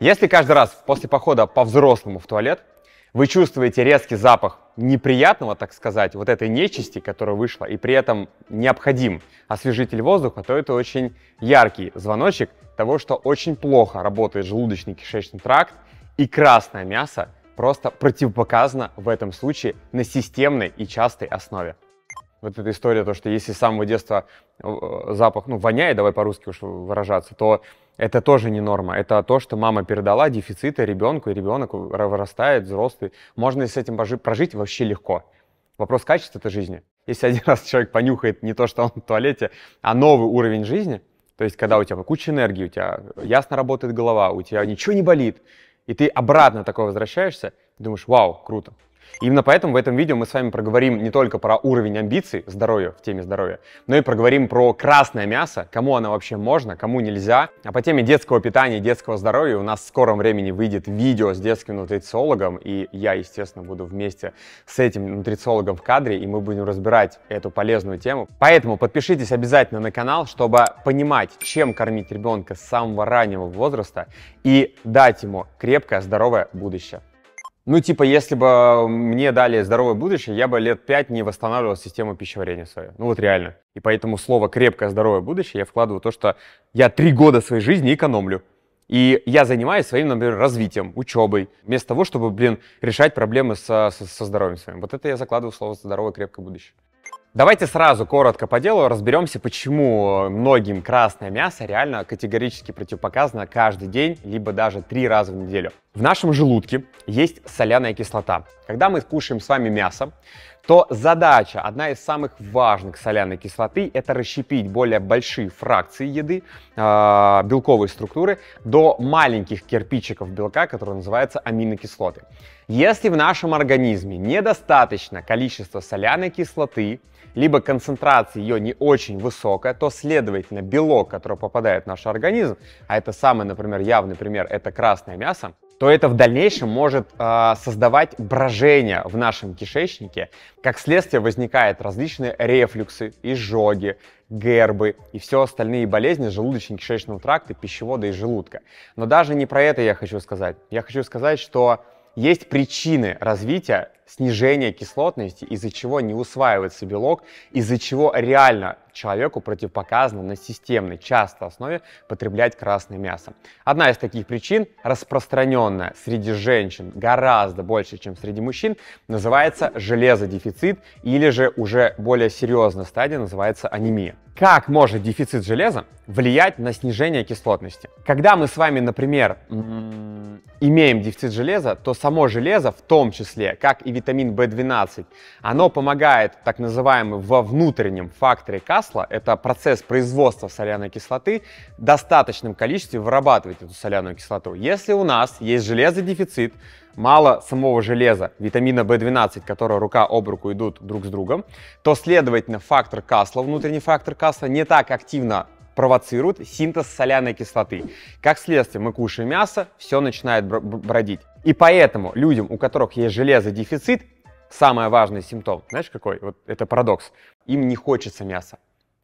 Если каждый раз после похода по-взрослому в туалет вы чувствуете резкий запах неприятного, так сказать, вот этой нечисти, которая вышла, и при этом необходим освежитель воздуха, то это очень яркий звоночек того, что очень плохо работает желудочно-кишечный тракт, и красное мясо просто противопоказано в этом случае на системной и частой основе вот эта история, то, что если с самого детства э, запах, ну, воняет, давай по-русски уж выражаться, то это тоже не норма. Это то, что мама передала дефициты ребенку, и ребенок вырастает, взрослый. Можно с этим прожить вообще легко. Вопрос качества этой жизни. Если один раз человек понюхает не то, что он в туалете, а новый уровень жизни, то есть когда у тебя куча энергии, у тебя ясно работает голова, у тебя ничего не болит, и ты обратно такой возвращаешься, думаешь, вау, круто, именно поэтому в этом видео мы с вами проговорим не только про уровень амбиций, здоровья в теме здоровья, но и проговорим про красное мясо, кому оно вообще можно, кому нельзя. А по теме детского питания и детского здоровья у нас в скором времени выйдет видео с детским нутрициологом, и я, естественно, буду вместе с этим нутрициологом в кадре, и мы будем разбирать эту полезную тему. Поэтому подпишитесь обязательно на канал, чтобы понимать, чем кормить ребенка с самого раннего возраста и дать ему крепкое, здоровое будущее. Ну, типа, если бы а, мне дали здоровое будущее, я бы лет пять не восстанавливал систему пищеварения свою. Ну, вот реально. И поэтому слово «крепкое здоровое будущее» я вкладываю то, что я три года своей жизни экономлю. И я занимаюсь своим, например, развитием, учебой, вместо того, чтобы, блин, решать проблемы со, со, со здоровьем своим. Вот это я закладываю в слово «здоровое крепкое будущее». Давайте сразу коротко по делу разберемся, почему многим красное мясо реально категорически противопоказано каждый день, либо даже три раза в неделю. В нашем желудке есть соляная кислота. Когда мы кушаем с вами мясо, то задача, одна из самых важных соляной кислоты, это расщепить более большие фракции еды, э, а, белковой структуры, до маленьких кирпичиков белка, которые называются аминокислоты. Если в нашем организме недостаточно количества соляной кислоты, либо концентрация ее не очень высокая, то, следовательно, белок, который попадает в наш организм, а это самый, например, явный пример, это красное мясо, то это в дальнейшем может э, создавать брожение в нашем кишечнике. Как следствие возникают различные рефлюксы, изжоги, гербы и все остальные болезни желудочно-кишечного тракта, пищевода и желудка. Но даже не про это я хочу сказать. Я хочу сказать, что есть причины развития снижение кислотности, из-за чего не усваивается белок, из-за чего реально человеку противопоказано на системной, частой основе потреблять красное мясо. Одна из таких причин, распространенная среди женщин гораздо больше, чем среди мужчин, называется железодефицит или же уже более серьезная стадия называется анемия. Как может дефицит железа влиять на снижение кислотности? Когда мы с вами, например, имеем дефицит железа, то само железо, в том числе, как и витамин В12, оно помогает так называемый во внутреннем факторе касса Ясла, это процесс производства соляной кислоты, в достаточном количестве вырабатывать эту соляную кислоту. Если у нас есть железодефицит, мало самого железа, витамина в 12 которые рука об руку идут друг с другом, то, следовательно, фактор Касла, внутренний фактор Касла, не так активно провоцирует синтез соляной кислоты. Как следствие, мы кушаем мясо, все начинает бродить. И поэтому людям, у которых есть железодефицит, самый важный симптом, знаешь какой? Вот это парадокс. Им не хочется мяса.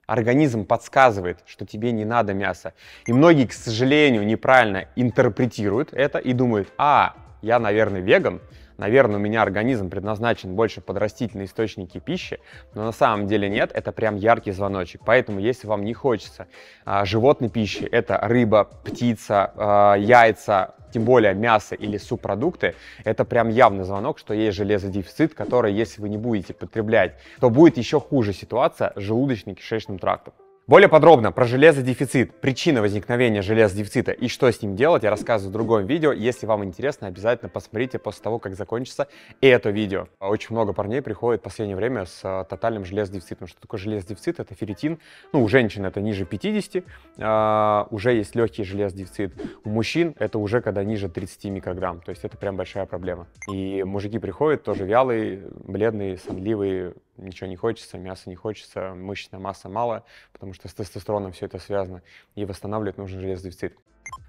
Организм подсказывает, что тебе не надо мяса. И многие, к сожалению, неправильно интерпретируют это и думают, а, я, наверное, веган, наверное, у меня организм предназначен больше под растительные источники пищи, но на самом деле нет, это прям яркий звоночек. Поэтому, если вам не хочется а, животной пищи, это рыба, птица, а, яйца, тем более мясо или субпродукты, это прям явный звонок, что есть железодефицит, который, если вы не будете потреблять, то будет еще хуже ситуация с желудочно-кишечным трактом. Более подробно про железодефицит, причины возникновения железодефицита и что с ним делать, я рассказываю в другом видео. Если вам интересно, обязательно посмотрите после того, как закончится это видео. Очень много парней приходит в последнее время с а, тотальным железодефицитом. Что такое железодефицит? Это ферритин. Ну, у женщин это ниже 50, а, уже есть легкий железодефицит. У мужчин это уже когда ниже 30 микрограмм. То есть это прям большая проблема. И мужики приходят тоже вялые, бледные, сонливые, ничего не хочется, мяса не хочется, мышечная масса мало, потому что с тестостероном все это связано, и восстанавливать нужен железный дефицит.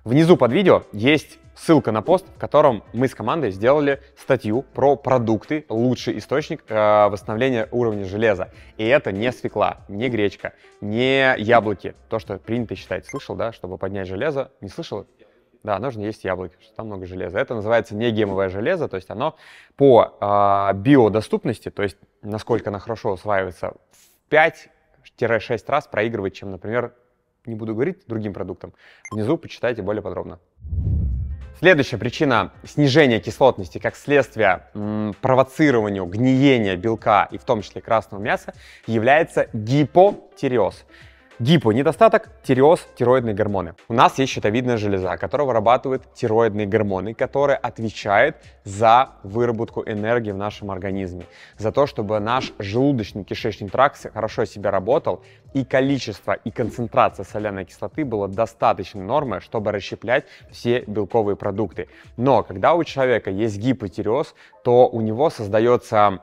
Внизу под видео есть ссылка на пост, в котором мы с командой сделали статью про продукты, лучший источник э, восстановления уровня железа. И это не свекла, не гречка, не яблоки, то, что принято считать. Слышал, да, чтобы поднять железо? Не слышал? Да, нужно есть яблоки, что там много железа. Это называется негемовое железо, то есть оно по э, биодоступности, то есть насколько оно хорошо усваивается, в 5-6 раз проигрывает, чем, например, не буду говорить другим продуктам. Внизу почитайте более подробно. Следующая причина снижения кислотности как следствие провоцированию гниения белка и в том числе красного мяса является гипотиреоз. Гипонедостаток – тиреоз, тироидные гормоны. У нас есть щитовидная железа, которая вырабатывает тироидные гормоны, которые отвечают за выработку энергии в нашем организме, за то, чтобы наш желудочно-кишечный тракт хорошо себя работал, и количество и концентрация соляной кислоты было достаточной нормой, чтобы расщеплять все белковые продукты. Но когда у человека есть гипотиреоз, то у него создается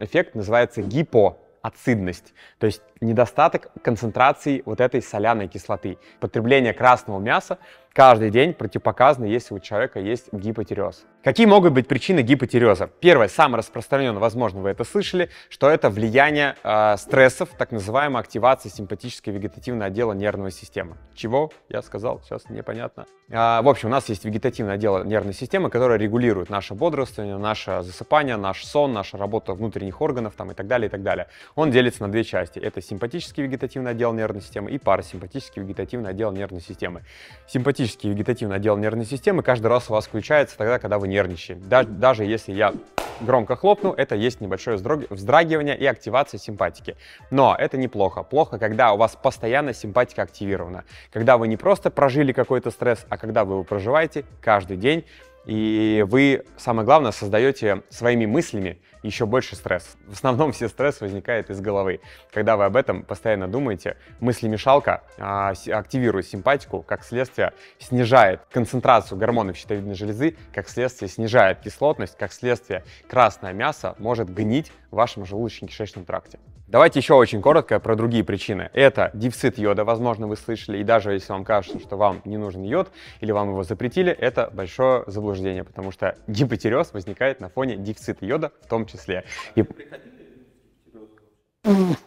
эффект, называется гипо ацидность, то есть недостаток концентрации вот этой соляной кислоты. Потребление красного мяса каждый день противопоказаны, если у человека есть гипотиреоз. Какие могут быть причины гипотиреоза? Первое, самое распространенное, возможно, вы это слышали, что это влияние э, стрессов, так называемая активация симпатической вегетативного отдела нервной системы. Чего я сказал, сейчас непонятно. Э, в общем, у нас есть вегетативное отдел нервной системы, которое регулирует наше бодрствование, наше засыпание, наш сон, наша работа внутренних органов там, и так далее, и так далее. Он делится на две части. Это симпатический вегетативный отдел нервной системы и парасимпатический вегетативный отдел нервной системы. Симпатический специфический вегетативный отдел нервной системы каждый раз у вас включается тогда, когда вы нервничаете. Да, даже если я громко хлопну, это есть небольшое вздрагивание и активация симпатики. Но это неплохо. Плохо, когда у вас постоянно симпатика активирована. Когда вы не просто прожили какой-то стресс, а когда вы его проживаете каждый день, и вы, самое главное, создаете своими мыслями еще больше стресс. В основном все стресс возникает из головы. Когда вы об этом постоянно думаете, мыслемешалка, а, активирует симпатику, как следствие снижает концентрацию гормонов щитовидной железы, как следствие снижает кислотность, как следствие красное мясо может гнить в вашем желудочно-кишечном тракте. Давайте еще очень коротко про другие причины. Это дефицит йода, возможно, вы слышали, и даже если вам кажется, что вам не нужен йод или вам его запретили, это большое заблуждение, потому что гипотерез возникает на фоне дефицита йода в том числе. И...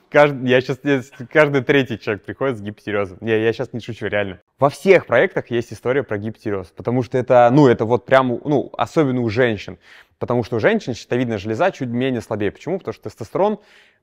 Каждый, я сейчас, каждый третий человек приходит с гипотерезом. Не, я сейчас не шучу, реально. Во всех проектах есть история про гипотерез, потому что это, ну, это вот прям, ну, особенно у женщин. Потому что у женщин щитовидная железа чуть менее слабее. Почему? Потому что тестостерон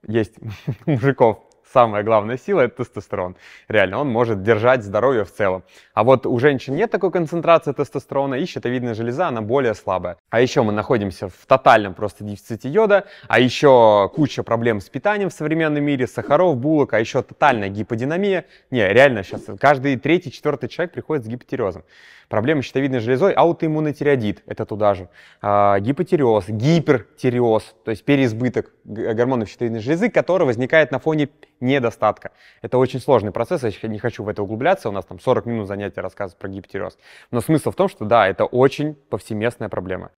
есть у мужиков самая главная сила — это тестостерон. Реально, он может держать здоровье в целом. А вот у женщин нет такой концентрации тестостерона, и щитовидная а железа, она более слабая. А еще мы находимся в тотальном просто дефиците йода, а еще куча проблем с питанием в современном мире, сахаров, булок, а еще тотальная гиподинамия. Не, реально, сейчас каждый третий, четвертый человек приходит с гипотерезом. Проблемы с щитовидной железой, аутоиммунный тиреодит, это туда же. А, гипотереоз, гипертиреоз, то есть переизбыток гормонов щитовидной железы, который возникает на фоне недостатка. Это очень сложный процесс, я не хочу в это углубляться, у нас там 40 минут занятия рассказывать про гипотерез. Но смысл в том, что да, это очень повсеместная проблема.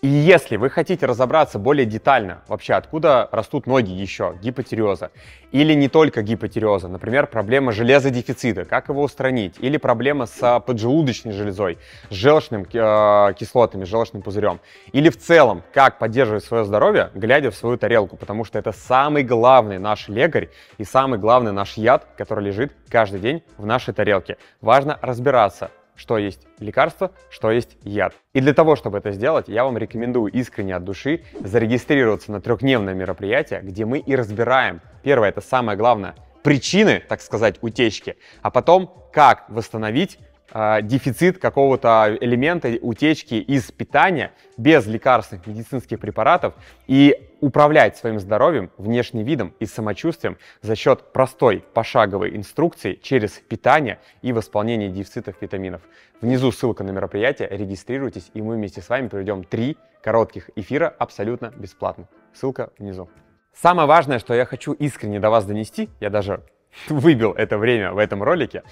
И если вы хотите разобраться более детально, вообще откуда растут ноги еще, гипотереза, или не только гипотереза, например, проблема железодефицита, как его устранить, или проблема с а, поджелудочной железой, с желчным э, кислотами, с желчным пузырем, или в целом, как поддерживать свое здоровье, глядя в свою тарелку, потому что это самый главный наш лекарь и самый главный наш яд, который лежит каждый день в нашей тарелке. Важно разбираться, что есть лекарство, что есть яд. И для того, чтобы это сделать, я вам рекомендую искренне от души зарегистрироваться на трехдневное мероприятие, где мы и разбираем, первое, это самое главное, причины, так сказать, утечки, а потом как восстановить а, дефицит какого-то элемента утечки из питания без лекарственных медицинских препаратов и управлять своим здоровьем, внешним видом и самочувствием за счет простой пошаговой инструкции через питание и восполнение дефицитов витаминов. Внизу ссылка на мероприятие, регистрируйтесь, и мы вместе с вами проведем три коротких эфира абсолютно бесплатно. Ссылка внизу. Самое важное, что я хочу искренне до вас донести, я даже выбил это время в этом ролике,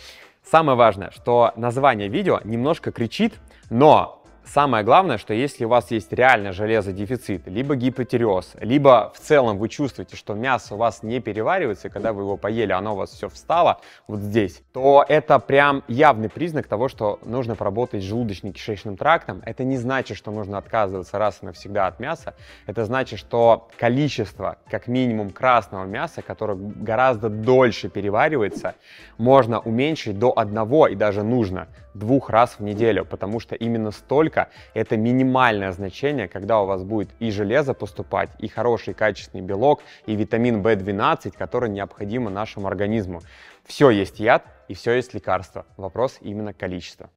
Самое важное, что название видео немножко кричит, но Самое главное, что если у вас есть реально железодефицит, либо гипотереоз, либо в целом вы чувствуете, что мясо у вас не переваривается, и когда вы его поели, оно у вас все встало вот здесь, то это прям явный признак того, что нужно поработать с желудочно-кишечным трактом. Это не значит, что нужно отказываться раз и навсегда от мяса. Это значит, что количество, как минимум, красного мяса, которое гораздо дольше переваривается, можно уменьшить до одного и даже нужно двух раз в неделю, потому что именно столько рынка – это минимальное значение, когда у вас будет и железо поступать, и хороший качественный белок, и витамин в 12 который необходим нашему организму. Все есть яд и все есть лекарство. Вопрос именно количества.